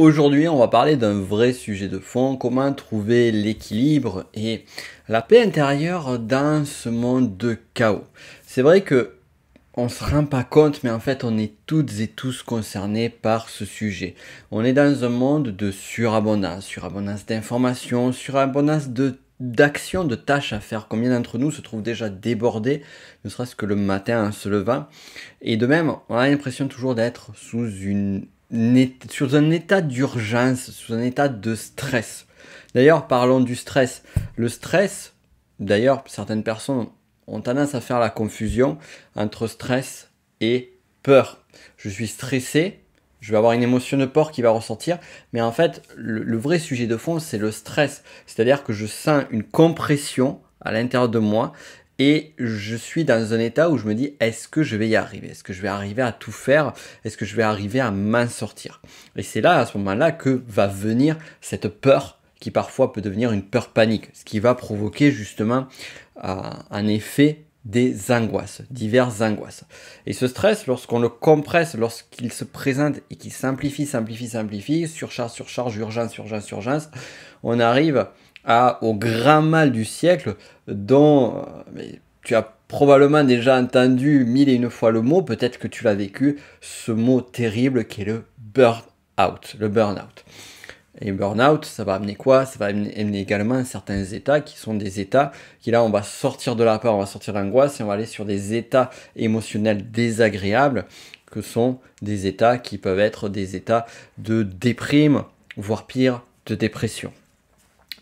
Aujourd'hui, on va parler d'un vrai sujet de fond, comment trouver l'équilibre et la paix intérieure dans ce monde de chaos. C'est vrai que on se rend pas compte, mais en fait, on est toutes et tous concernés par ce sujet. On est dans un monde de surabondance, surabondance d'informations, surabondance de d'actions, de tâches à faire. Combien d'entre nous se trouvent déjà débordés, ne serait-ce que le matin en se levant Et de même, on a l'impression toujours d'être sous une sur un état d'urgence, sous un état de stress. D'ailleurs, parlons du stress. Le stress, d'ailleurs, certaines personnes ont tendance à faire la confusion entre stress et peur. Je suis stressé, je vais avoir une émotion de peur qui va ressortir, mais en fait, le vrai sujet de fond, c'est le stress. C'est-à-dire que je sens une compression à l'intérieur de moi et je suis dans un état où je me dis est-ce que je vais y arriver Est-ce que je vais arriver à tout faire Est-ce que je vais arriver à m'en sortir Et c'est là, à ce moment-là, que va venir cette peur qui parfois peut devenir une peur panique, ce qui va provoquer justement euh, un effet des angoisses, diverses angoisses. Et ce stress, lorsqu'on le compresse, lorsqu'il se présente et qu'il simplifie, simplifie, simplifie, surcharge, surcharge, urgence, urgence, urgence, on arrive au grand mal du siècle dont tu as probablement déjà entendu mille et une fois le mot, peut-être que tu l'as vécu, ce mot terrible qui est le burn-out. Le burn Et burn-out, ça va amener quoi Ça va amener également certains états qui sont des états qui là, on va sortir de la peur, on va sortir de l'angoisse et on va aller sur des états émotionnels désagréables que sont des états qui peuvent être des états de déprime, voire pire, de dépression.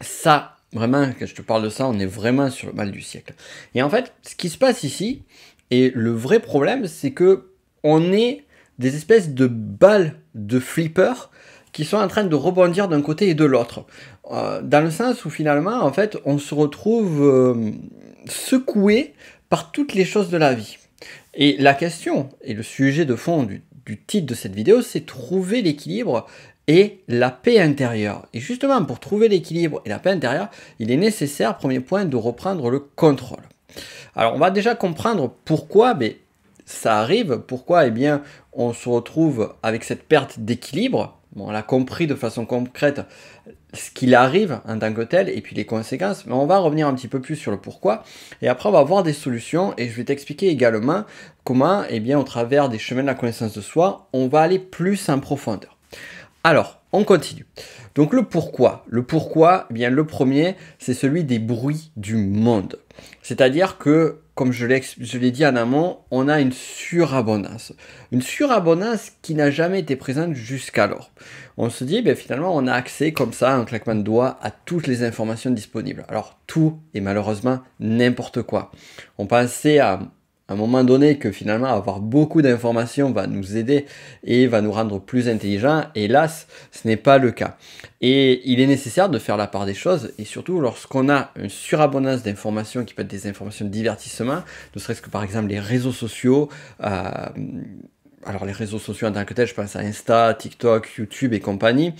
Ça, vraiment, quand je te parle de ça, on est vraiment sur le mal du siècle. Et en fait, ce qui se passe ici, et le vrai problème, c'est que on est des espèces de balles de flippers qui sont en train de rebondir d'un côté et de l'autre. Euh, dans le sens où finalement, en fait, on se retrouve euh, secoué par toutes les choses de la vie. Et la question, et le sujet de fond du, du titre de cette vidéo, c'est trouver l'équilibre et la paix intérieure. Et justement, pour trouver l'équilibre et la paix intérieure, il est nécessaire, premier point, de reprendre le contrôle. Alors, on va déjà comprendre pourquoi mais ça arrive, pourquoi eh bien, on se retrouve avec cette perte d'équilibre. on l'a compris de façon concrète ce qu'il arrive en tant que tel et puis les conséquences, mais on va revenir un petit peu plus sur le pourquoi et après on va voir des solutions et je vais t'expliquer également comment, et eh bien, au travers des chemins de la connaissance de soi, on va aller plus en profondeur. Alors, on continue. Donc le pourquoi. Le pourquoi, eh bien le premier, c'est celui des bruits du monde. C'est-à-dire que, comme je l'ai dit en amont, on a une surabondance. Une surabondance qui n'a jamais été présente jusqu'alors. On se dit, ben, finalement, on a accès comme ça, un claquement de doigts, à toutes les informations disponibles. Alors tout est malheureusement n'importe quoi. On pensait à à un moment donné que finalement avoir beaucoup d'informations va nous aider et va nous rendre plus intelligents. Hélas, ce n'est pas le cas. Et il est nécessaire de faire la part des choses et surtout lorsqu'on a une surabondance d'informations qui peut être des informations de divertissement, ne serait-ce que par exemple les réseaux sociaux, euh, alors les réseaux sociaux en tant que tel, je pense à Insta, TikTok, YouTube et compagnie.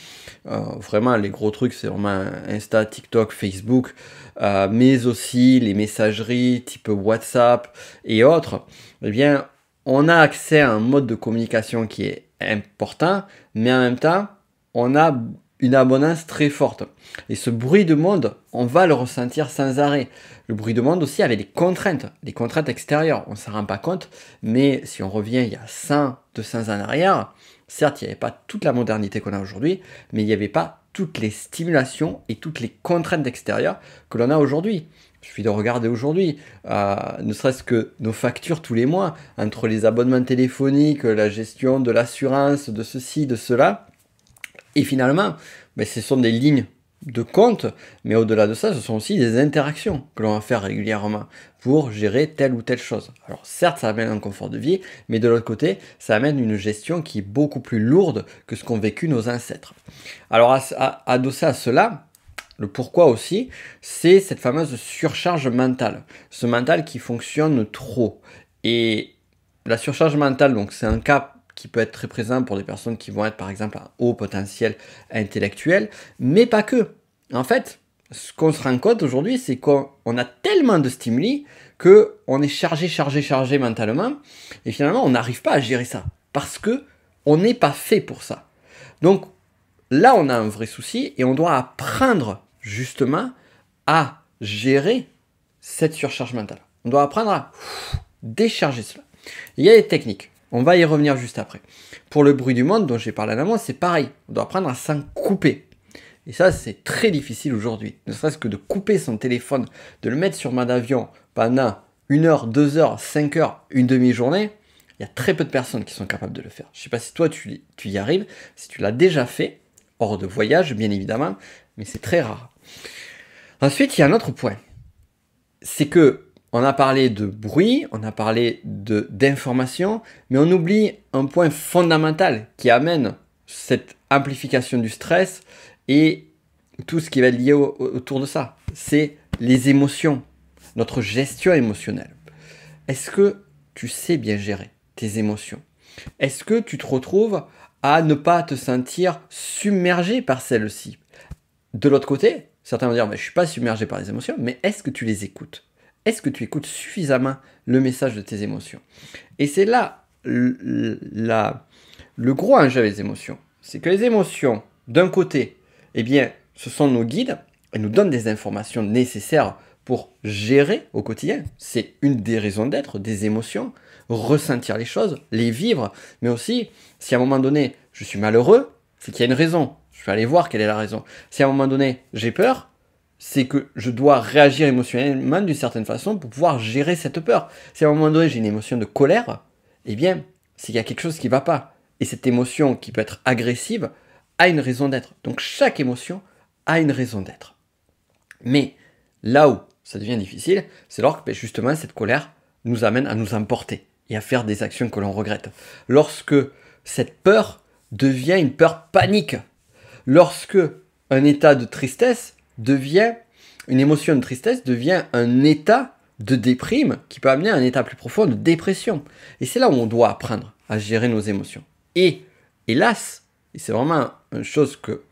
Euh, vraiment, les gros trucs, c'est vraiment Insta, TikTok, Facebook, euh, mais aussi les messageries type WhatsApp et autres. Eh bien, on a accès à un mode de communication qui est important, mais en même temps, on a une abondance très forte. Et ce bruit de monde, on va le ressentir sans arrêt. Le bruit de monde aussi avait des contraintes, des contraintes extérieures. On ne s'en rend pas compte, mais si on revient il y a 100, 200 ans en arrière, certes, il n'y avait pas toute la modernité qu'on a aujourd'hui, mais il n'y avait pas toutes les stimulations et toutes les contraintes extérieures que l'on a aujourd'hui. Il suffit de regarder aujourd'hui, euh, ne serait-ce que nos factures tous les mois, entre les abonnements téléphoniques, la gestion de l'assurance, de ceci, de cela et finalement, ben, ce sont des lignes de compte, mais au-delà de ça, ce sont aussi des interactions que l'on va faire régulièrement pour gérer telle ou telle chose. Alors certes, ça amène un confort de vie, mais de l'autre côté, ça amène une gestion qui est beaucoup plus lourde que ce qu'ont vécu nos ancêtres. Alors à, adossé à cela, le pourquoi aussi, c'est cette fameuse surcharge mentale, ce mental qui fonctionne trop. Et la surcharge mentale, donc c'est un cas qui peut être très présent pour des personnes qui vont être par exemple à haut potentiel intellectuel, mais pas que. En fait, ce qu'on se rend compte aujourd'hui, c'est qu'on a tellement de stimuli que on est chargé, chargé, chargé mentalement, et finalement on n'arrive pas à gérer ça parce que on n'est pas fait pour ça. Donc là, on a un vrai souci et on doit apprendre justement à gérer cette surcharge mentale. On doit apprendre à décharger cela. Il y a des techniques. On va y revenir juste après. Pour le bruit du monde dont j'ai parlé à c'est pareil. On doit apprendre à s'en couper. Et ça, c'est très difficile aujourd'hui. Ne serait-ce que de couper son téléphone, de le mettre sur main d'avion pendant une heure, deux heures, cinq heures, une demi-journée, il y a très peu de personnes qui sont capables de le faire. Je ne sais pas si toi, tu y arrives, si tu l'as déjà fait, hors de voyage, bien évidemment, mais c'est très rare. Ensuite, il y a un autre point. C'est que on a parlé de bruit, on a parlé d'information, mais on oublie un point fondamental qui amène cette amplification du stress et tout ce qui va être lié autour de ça. C'est les émotions, notre gestion émotionnelle. Est-ce que tu sais bien gérer tes émotions Est-ce que tu te retrouves à ne pas te sentir submergé par celles-ci De l'autre côté, certains vont dire, mais je ne suis pas submergé par les émotions, mais est-ce que tu les écoutes est-ce que tu écoutes suffisamment le message de tes émotions Et c'est là le, gros enjeu des émotions. C'est que les émotions, d'un côté, eh bien, ce sont nos guides, elles nous donnent des informations nécessaires pour gérer au quotidien. C'est une des raisons d'être, des émotions, ressentir les choses, les vivre, mais aussi, si à un moment donné, je suis malheureux, c'est qu'il y a une raison. Je vais aller voir quelle est la raison. Si à un moment donné, j'ai peur, c'est que je dois réagir émotionnellement d'une certaine façon pour pouvoir gérer cette peur. Si à un moment donné j'ai une émotion de colère, eh bien, c'est y a quelque chose qui ne va pas. Et cette émotion qui peut être agressive a une raison d'être. Donc chaque émotion a une raison d'être. Mais là où ça devient difficile, c'est lorsque ben, justement cette colère nous amène à nous emporter et à faire des actions que l'on regrette. Lorsque cette peur devient une peur panique. Lorsque un état de tristesse devient, une émotion de tristesse devient un état de déprime qui peut amener à un état plus profond de dépression. Et c'est là où on doit apprendre à gérer nos émotions. Et, hélas, et c'est vraiment une chose que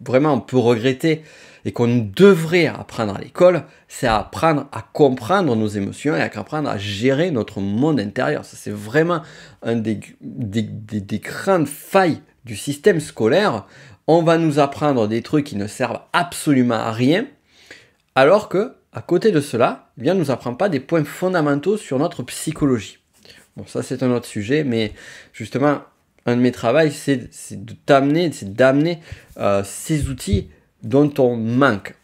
vraiment on peut regretter et qu'on devrait apprendre à l'école, c'est apprendre à comprendre nos émotions et à apprendre à gérer notre monde intérieur. Ça, c'est vraiment un des, des, des grandes failles du système scolaire on va nous apprendre des trucs qui ne servent absolument à rien, alors que, à côté de cela, eh on ne nous apprend pas des points fondamentaux sur notre psychologie. Bon, ça c'est un autre sujet, mais justement, un de mes travaux, c'est de d'amener euh, ces outils dont on manque.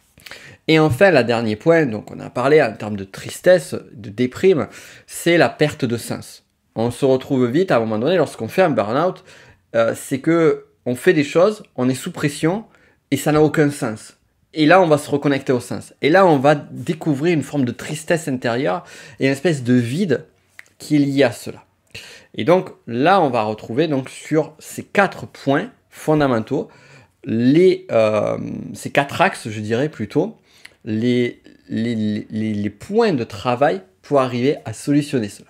Et enfin, le dernier point, donc on a parlé en termes de tristesse, de déprime, c'est la perte de sens. On se retrouve vite à un moment donné lorsqu'on fait un burn-out, euh, c'est que on fait des choses, on est sous pression et ça n'a aucun sens. Et là, on va se reconnecter au sens. Et là, on va découvrir une forme de tristesse intérieure et une espèce de vide qui est lié à cela. Et donc là, on va retrouver donc sur ces quatre points fondamentaux, les, euh, ces quatre axes, je dirais plutôt, les, les points de travail pour arriver à solutionner cela.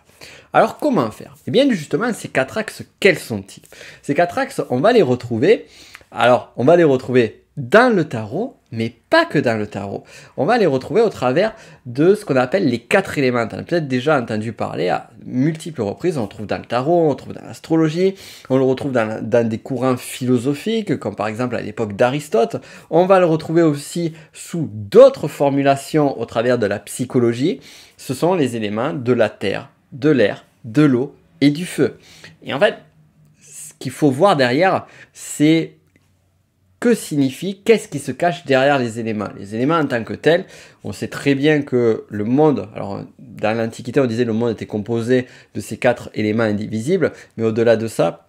Alors comment faire Eh bien justement, ces quatre axes, quels sont-ils Ces quatre axes, on va les retrouver. Alors, on va les retrouver dans le tarot, mais pas que dans le tarot. On va les retrouver au travers de ce qu'on appelle les quatre éléments. On a peut-être déjà entendu parler à multiples reprises. On le trouve dans le tarot, on le trouve dans l'astrologie, on le retrouve dans, des courants philosophiques, comme par exemple à l'époque d'Aristote. On va le retrouver aussi sous d'autres formulations au travers de la psychologie. Ce sont les éléments de la Terre de l'air, de l'eau et du feu. Et en fait, ce qu'il faut voir derrière, c'est que signifie, qu'est-ce qui se cache derrière les éléments. Les éléments en tant que tels, on sait très bien que le monde, alors dans l'Antiquité on disait le monde était composé de ces quatre éléments indivisibles, mais au-delà de ça,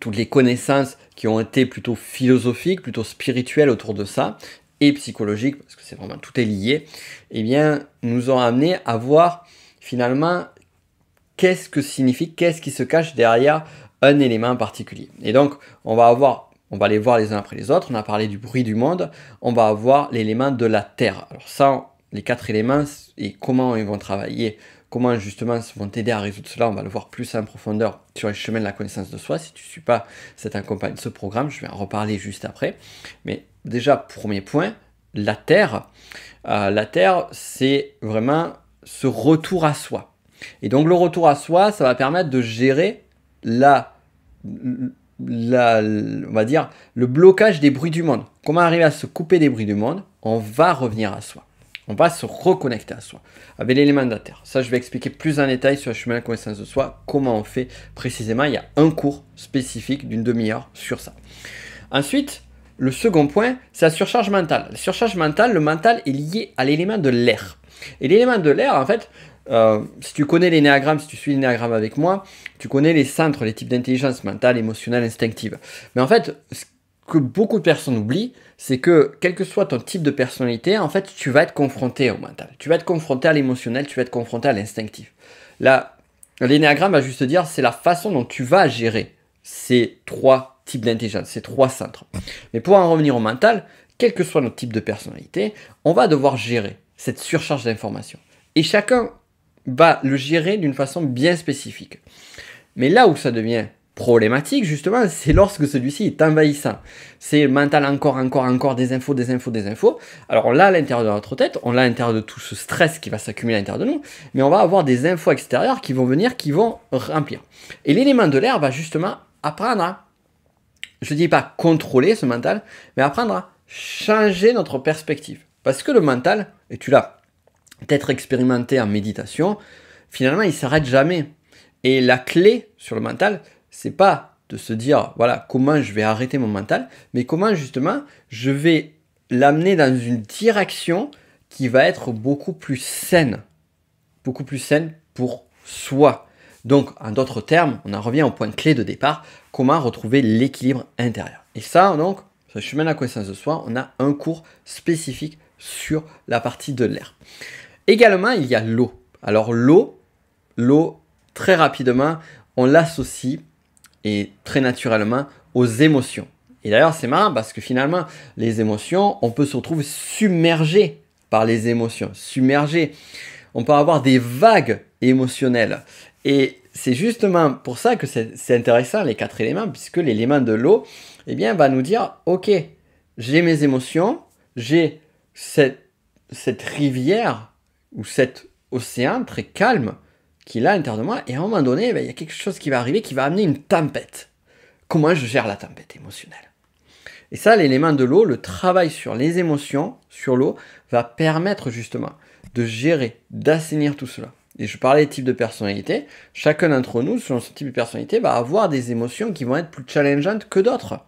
toutes les connaissances qui ont été plutôt philosophiques, plutôt spirituelles autour de ça, et psychologiques, parce que c'est vraiment tout est lié, eh bien nous ont amené à voir finalement qu'est-ce que signifie, qu'est-ce qui se cache derrière un élément particulier. Et donc, on va avoir on va les voir les uns après les autres. On a parlé du bruit du monde. On va avoir l'élément de la Terre. Alors ça, les quatre éléments et comment ils vont travailler, comment justement ils vont t'aider à résoudre cela, on va le voir plus en profondeur sur le chemin de la connaissance de soi. Si tu ne suis pas cet accompagnement, ce programme, je vais en reparler juste après. Mais déjà, premier point, la Terre. Euh, la Terre, c'est vraiment ce retour à soi. Et donc le retour à soi, ça va permettre de gérer la, on va dire, le blocage des bruits du monde. Comment arriver à se couper des bruits du monde On va revenir à soi. On va se reconnecter à soi avec l'élément de la Terre. Ça, je vais expliquer plus en détail sur le chemin de la connaissance de soi, comment on fait précisément. Il y a un cours spécifique d'une demi-heure sur ça. Ensuite, le second point, c'est la surcharge mentale. La surcharge mentale, le mental est lié à l'élément de l'air. Et l'élément de l'air, en fait, euh, si tu connais l'énéagramme, si tu suis l'énéagramme avec moi, tu connais les centres, les types d'intelligence mentale, émotionnelle, instinctive. Mais en fait, ce que beaucoup de personnes oublient, c'est que quel que soit ton type de personnalité, en fait, tu vas être confronté au mental. Tu vas être confronté à l'émotionnel, tu vas être confronté à l'instinctif. Là, l'énéagramme va juste dire, c'est la façon dont tu vas gérer ces trois types d'intelligence, ces trois centres. Mais pour en revenir au mental, quel que soit notre type de personnalité, on va devoir gérer cette surcharge d'informations. Et chacun va le gérer d'une façon bien spécifique. Mais là où ça devient problématique, justement, c'est lorsque celui-ci est envahissant. C'est mental encore, encore, encore, des infos, des infos, des infos. Alors on l'a à l'intérieur de notre tête, on l'a à l'intérieur de tout ce stress qui va s'accumuler à l'intérieur de nous, mais on va avoir des infos extérieures qui vont venir, qui vont remplir. Et l'élément de l'air va justement apprendre à, je dis pas contrôler ce mental, mais apprendre à changer notre perspective. Parce que le mental, et tu l'as d'être expérimenté en méditation, finalement, il s'arrête jamais. Et la clé sur le mental, c'est pas de se dire, voilà, comment je vais arrêter mon mental, mais comment justement je vais l'amener dans une direction qui va être beaucoup plus saine, beaucoup plus saine pour soi. Donc, en d'autres termes, on en revient au point clé de départ, comment retrouver l'équilibre intérieur. Et ça, donc, ce chemin de la connaissance de soi, on a un cours spécifique sur la partie de l'air. Également, il y a l'eau. Alors l'eau, l'eau, très rapidement, on l'associe et très naturellement aux émotions. Et d'ailleurs, c'est marrant parce que finalement, les émotions, on peut se retrouver submergé par les émotions, submergé. On peut avoir des vagues émotionnelles. Et c'est justement pour ça que c'est intéressant, les quatre éléments, puisque l'élément de l'eau, eh bien, va nous dire, OK, j'ai mes émotions, j'ai cette, cette rivière ou cet océan très calme qu'il a à l'intérieur de moi, et à un moment donné, ben, il y a quelque chose qui va arriver qui va amener une tempête. Comment je gère la tempête émotionnelle Et ça, l'élément de l'eau, le travail sur les émotions, sur l'eau, va permettre justement de gérer, d'assainir tout cela. Et je parlais des types de personnalité, Chacun d'entre nous, selon ce type de personnalité, va avoir des émotions qui vont être plus challengeantes que d'autres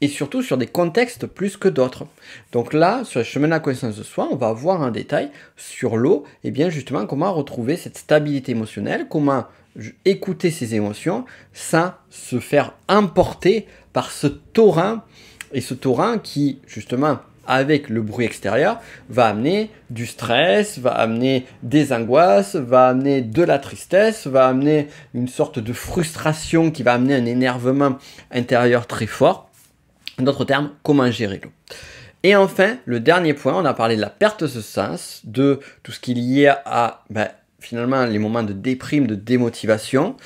et surtout sur des contextes plus que d'autres. Donc là, sur le chemin de la connaissance de soi, on va voir un détail sur l'eau, et eh bien justement comment retrouver cette stabilité émotionnelle, comment écouter ses émotions sans se faire emporter par ce torrent et ce torrent qui justement avec le bruit extérieur va amener du stress, va amener des angoisses, va amener de la tristesse, va amener une sorte de frustration qui va amener un énervement intérieur très fort d'autres termes, comment gérer l'eau. Et enfin, le dernier point, on a parlé de la perte de sens, de tout ce qui est lié à ben, finalement les moments de déprime, de démotivation.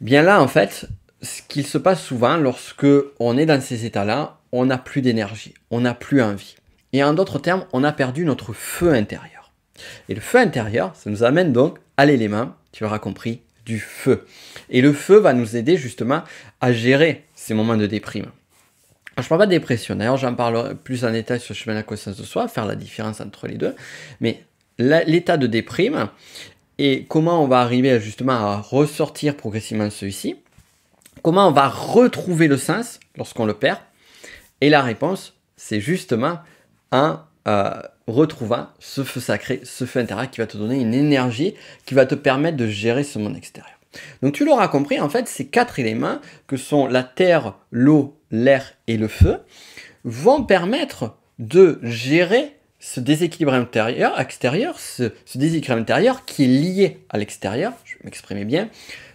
Bien là, en fait, ce qu'il se passe souvent lorsque on est dans ces états-là, on n'a plus d'énergie, on n'a plus envie. Et en d'autres termes, on a perdu notre feu intérieur. Et le feu intérieur, ça nous amène donc à l'élément, tu l'auras compris, du feu. Et le feu va nous aider justement à gérer ces moments de déprime. Ah, je je parle pas de dépression, d'ailleurs j'en parlerai plus en détail sur le chemin de la conscience de soi, faire la différence entre les deux, mais l'état de déprime et comment on va arriver justement à ressortir progressivement celui-ci, comment on va retrouver le sens lorsqu'on le perd, et la réponse c'est justement en euh, retrouvant ce feu sacré, ce feu intérieur qui va te donner une énergie qui va te permettre de gérer ce monde extérieur. Donc tu l'auras compris, en fait, ces quatre éléments que sont la terre, l'eau, l'air et le feu, vont permettre de gérer ce déséquilibre intérieur, extérieur, ce, déséquilibre intérieur qui est lié à l'extérieur, je vais m'exprimer bien,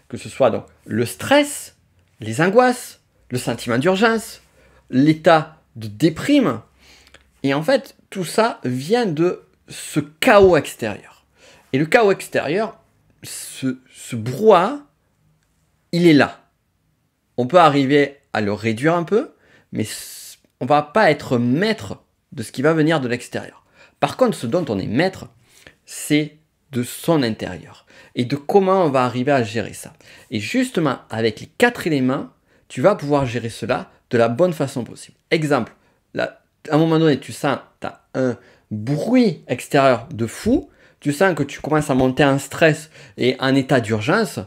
que ce soit donc le stress, les angoisses, le sentiment d'urgence, l'état de déprime, et en fait tout ça vient de ce chaos extérieur. Et le chaos extérieur, ce, ce brouhaha, il est là. On peut arriver le réduire un peu, mais on va pas être maître de ce qui va venir de l'extérieur. Par contre, ce dont on est maître, c'est de son intérieur et de comment on va arriver à gérer ça. Et justement, avec les quatre éléments, tu vas pouvoir gérer cela de la bonne façon possible. Exemple, à un moment donné, tu sens, tu as un bruit extérieur de fou, tu sens que tu commences à monter en stress et en état d'urgence,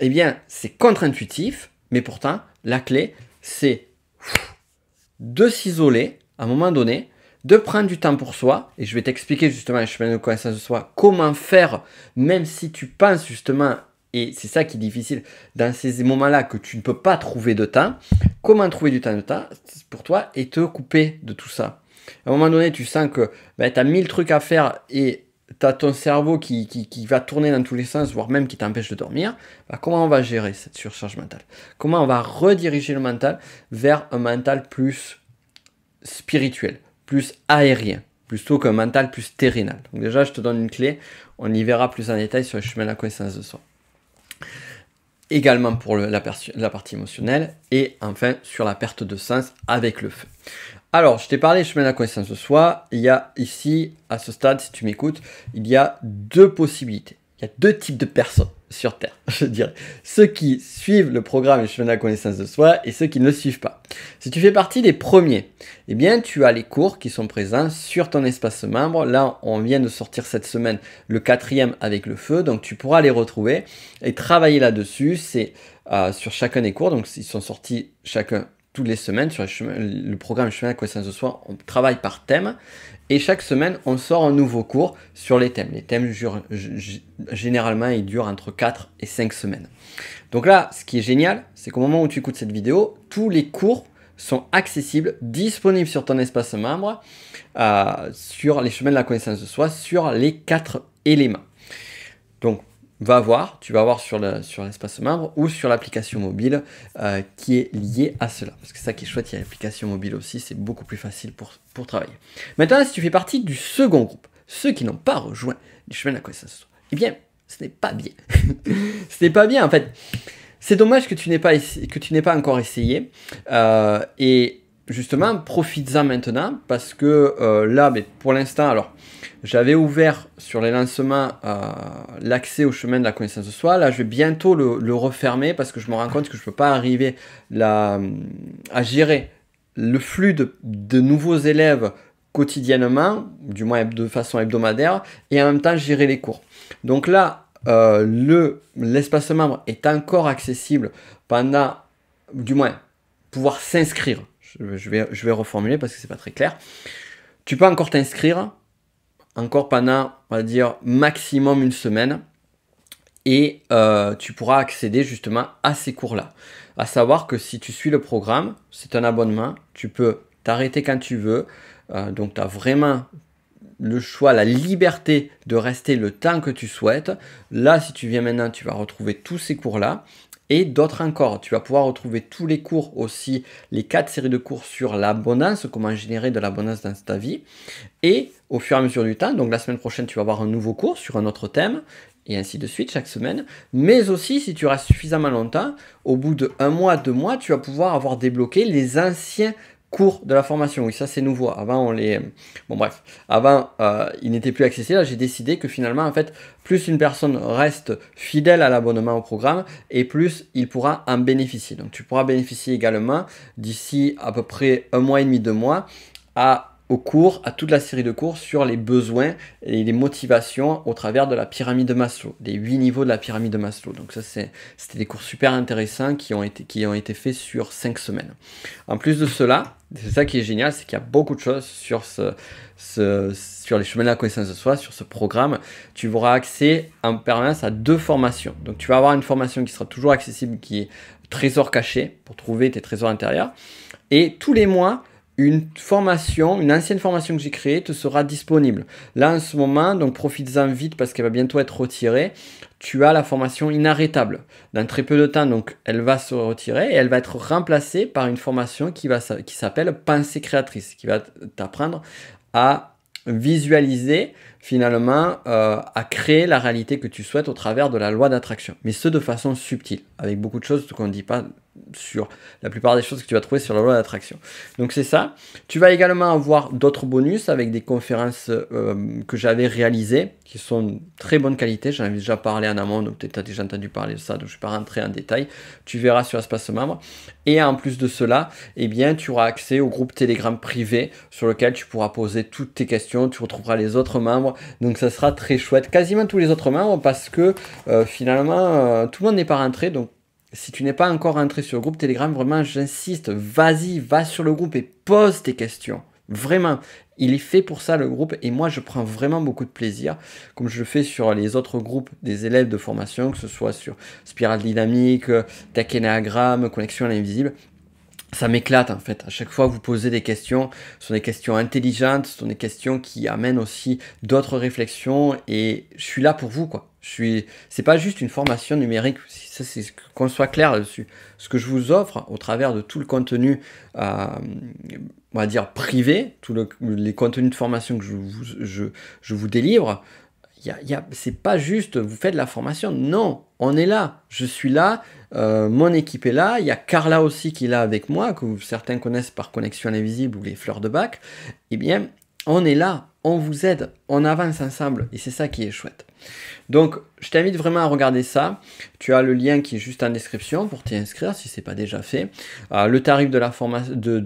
eh bien, c'est contre-intuitif, mais pourtant, la clé, c'est de s'isoler à un moment donné, de prendre du temps pour soi, et je vais t'expliquer justement le chemin de connaissance de soi, comment faire, même si tu penses justement, et c'est ça qui est difficile, dans ces moments-là que tu ne peux pas trouver de temps, comment trouver du temps de temps pour toi et te couper de tout ça. À un moment donné, tu sens que ben, tu as mille trucs à faire et tu as ton cerveau qui, qui, va tourner dans tous les sens, voire même qui t'empêche de dormir, bah, comment on va gérer cette surcharge mentale Comment on va rediriger le mental vers un mental plus spirituel, plus aérien, plutôt qu'un mental plus terrénal Donc déjà, je te donne une clé, on y verra plus en détail sur le chemin de la connaissance de soi également pour la, partie émotionnelle, et enfin sur la perte de sens avec le feu. Alors, je t'ai parlé chemin de la connaissance de soi. Il y a ici, à ce stade, si tu m'écoutes, il y a deux possibilités il y a deux types de personnes sur Terre, je dirais. Ceux qui suivent le programme le chemin de la connaissance de soi et ceux qui ne le suivent pas. Si tu fais partie des premiers, eh bien, tu as les cours qui sont présents sur ton espace membre. Là, on vient de sortir cette semaine le quatrième avec le feu, donc tu pourras les retrouver et travailler là-dessus. C'est euh, sur chacun des cours, donc ils sont sortis chacun toutes les semaines sur le, chemin, le programme Chemin à la connaissance de soi, on travaille par thème et chaque semaine, on sort un nouveau cours sur les thèmes. Les thèmes, généralement, ils durent entre 4 et 5 semaines. Donc là, ce qui est génial, c'est qu'au moment où tu écoutes cette vidéo, tous les cours sont accessibles, disponibles sur ton espace membre, euh, sur les chemins de la connaissance de soi, sur les quatre éléments. Donc, va voir, tu vas voir sur l'espace sur membre ou sur l'application mobile euh, qui est liée à cela. Parce que ça qui est chouette, il y a l'application mobile aussi, c'est beaucoup plus facile pour, pour travailler. Maintenant, si tu fais partie du second groupe, ceux qui n'ont pas rejoint le chemin de la connaissance, eh bien, ce n'est pas bien. ce n'est pas bien en fait. C'est dommage que tu n'aies pas, que tu pas encore essayé. Euh, et justement, profites-en maintenant parce que euh, là, mais pour l'instant, alors, j'avais ouvert sur les lancements euh, l'accès au chemin de la connaissance de soi. Là, je vais bientôt le, refermer parce que je me rends compte que je ne peux pas arriver hum, à gérer le flux de, nouveaux élèves quotidiennement, du moins de façon hebdomadaire, et en même temps gérer les cours. Donc là, euh, le l'espace membre est encore accessible pendant, du moins, pouvoir s'inscrire je vais, reformuler parce que c'est pas très clair. Tu peux encore t'inscrire, encore pendant, on va dire, maximum une semaine, et euh, tu pourras accéder justement à ces cours-là. À savoir que si tu suis le programme, c'est un abonnement, tu peux t'arrêter quand tu veux, euh, donc tu as vraiment le choix, la liberté de rester le temps que tu souhaites. Là, si tu viens maintenant, tu vas retrouver tous ces cours-là et d'autres encore. Tu vas pouvoir retrouver tous les cours aussi, les quatre séries de cours sur l'abondance, comment générer de l'abondance dans ta vie. Et au fur et à mesure du temps, donc la semaine prochaine, tu vas avoir un nouveau cours sur un autre thème et ainsi de suite chaque semaine. Mais aussi, si tu restes suffisamment longtemps, au bout de un mois, deux mois, tu vas pouvoir avoir débloqué les anciens cours de la formation. Et ça, c'est nouveau. Avant, on les. Bon, bref. Avant, euh, il n'était plus accessible. j'ai décidé que finalement, en fait, plus une personne reste fidèle à l'abonnement au programme et plus il pourra en bénéficier. Donc, tu pourras bénéficier également d'ici à peu près un mois et demi, deux mois à au cours, à toute la série de cours sur les besoins et les motivations au travers de la pyramide de Maslow, des huit niveaux de la pyramide de Maslow. Donc ça, c'était des cours super intéressants qui ont été, qui ont été faits sur cinq semaines. En plus de cela, c'est ça qui est génial, c'est qu'il y a beaucoup de choses sur, ce, ce, sur les chemins de la connaissance de soi, sur ce programme. Tu auras accès en permanence à deux formations. Donc tu vas avoir une formation qui sera toujours accessible, qui est trésor caché, pour trouver tes trésors intérieurs. Et tous les mois, une formation, une ancienne formation que j'ai créée te sera disponible. Là, en ce moment, donc profites-en vite parce qu'elle va bientôt être retirée. Tu as la formation inarrêtable. Dans très peu de temps, donc, elle va se retirer et elle va être remplacée par une formation qui, va, qui s'appelle Pensée créatrice, qui va t'apprendre à visualiser finalement euh, à créer la réalité que tu souhaites au travers de la loi d'attraction, mais ce de façon subtile, avec beaucoup de choses qu'on ne dit pas sur la plupart des choses que tu vas trouver sur la loi d'attraction. Donc c'est ça. Tu vas également avoir d'autres bonus avec des conférences euh, que j'avais réalisées qui sont de très bonne qualité. J'en avais déjà parlé en amont, donc tu as déjà entendu parler de ça, donc je ne vais pas rentrer en détail. Tu verras sur Espace Membre. Et en plus de cela, eh bien, tu auras accès au groupe Telegram privé sur lequel tu pourras poser toutes tes questions. Tu retrouveras les autres membres. Donc ça sera très chouette. Quasiment tous les autres membres parce que euh, finalement, euh, tout le monde n'est pas rentré. Donc si tu n'es pas encore entré sur le groupe Telegram, vraiment, j'insiste, vas-y, va sur le groupe et pose tes questions. Vraiment, il est fait pour ça le groupe et moi je prends vraiment beaucoup de plaisir, comme je le fais sur les autres groupes des élèves de formation, que ce soit sur Spirale Dynamique, Enneagram, Connexion à l'invisible. Ça m'éclate en fait. À chaque fois, vous posez des questions. Ce sont des questions intelligentes, ce sont des questions qui amènent aussi d'autres réflexions et je suis là pour vous quoi. Je suis, c'est pas juste une formation numérique. Ça, c'est qu'on soit clair là-dessus. Ce que je vous offre au travers de tout le contenu, euh, on va dire privé, tous les contenus de formation que je vous, délivre, y a, c'est pas juste vous faites la formation. Non, on est là. Je suis là. Euh, mon équipe est là. Il y a Carla aussi qui est là avec moi, que certains connaissent par Connexion Invisible ou les Fleurs de Bac. Eh bien, on est là on vous aide, on avance ensemble et c'est ça qui est chouette. Donc, je t'invite vraiment à regarder ça. Tu as le lien qui est juste en description pour t'y inscrire si ce n'est pas déjà fait. Euh, le tarif de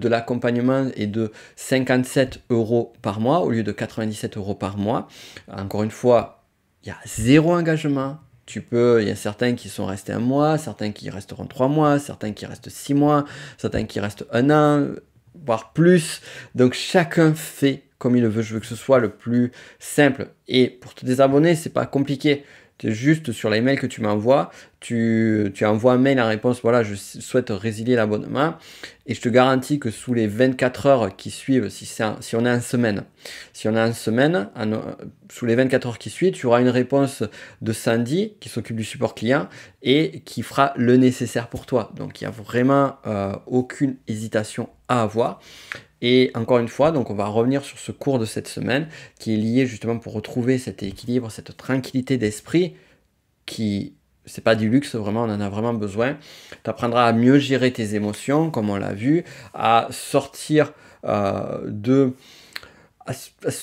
l'accompagnement de, de est de 57 euros par mois au lieu de 97 euros par mois. Encore une fois, il y a zéro engagement. Tu peux, il y a certains qui sont restés un mois, certains qui resteront trois mois, certains qui restent six mois, certains qui restent un an, voire plus. Donc chacun fait comme il le veut. Je veux que ce soit le plus simple. Et pour te désabonner, c'est pas compliqué. Es juste sur les mails que tu m'envoies, tu, envoies un mail en réponse, voilà, je souhaite résilier l'abonnement. Et je te garantis que sous les 24 heures qui suivent, si, si on est en semaine, si on est en semaine, euh, sous les 24 heures qui suivent, tu auras une réponse de Sandy qui s'occupe du support client et qui fera le nécessaire pour toi. Donc il n'y a vraiment euh, aucune hésitation à avoir. Et encore une fois, donc on va revenir sur ce cours de cette semaine qui est lié justement pour retrouver cet équilibre, cette tranquillité d'esprit qui c'est pas du luxe vraiment, on en a vraiment besoin. Tu apprendras à mieux gérer tes émotions, comme on l'a vu, à sortir euh, de à,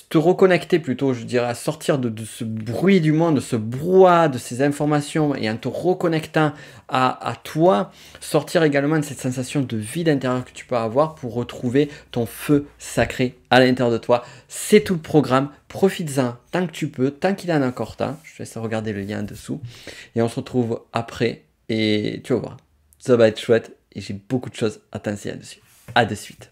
te reconnecter plutôt, je dirais, à sortir de, ce bruit du monde, de ce brouhaha, de ces informations, et en te reconnectant à, toi, sortir également de cette sensation de vide intérieur que tu peux avoir pour retrouver ton feu sacré à l'intérieur de toi. C'est tout le programme, profite en tant que tu peux, tant qu'il en a encore temps. Je te laisse regarder le lien en dessous, et on se retrouve après, et tu vas voir, ça va être chouette, et j'ai beaucoup de choses à là dessus. À de suite.